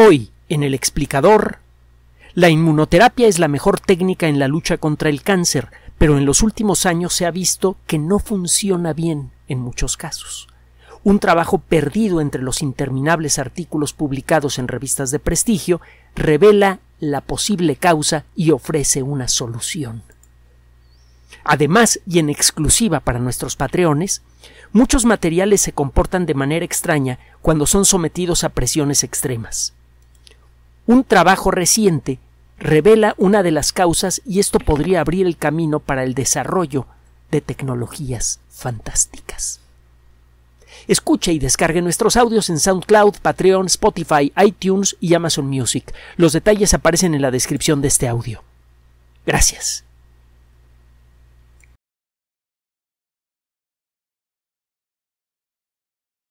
Hoy, en el explicador, la inmunoterapia es la mejor técnica en la lucha contra el cáncer, pero en los últimos años se ha visto que no funciona bien en muchos casos. Un trabajo perdido entre los interminables artículos publicados en revistas de prestigio revela la posible causa y ofrece una solución. Además, y en exclusiva para nuestros patreones, muchos materiales se comportan de manera extraña cuando son sometidos a presiones extremas. Un trabajo reciente revela una de las causas y esto podría abrir el camino para el desarrollo de tecnologías fantásticas. Escuche y descargue nuestros audios en SoundCloud, Patreon, Spotify, iTunes y Amazon Music. Los detalles aparecen en la descripción de este audio. Gracias.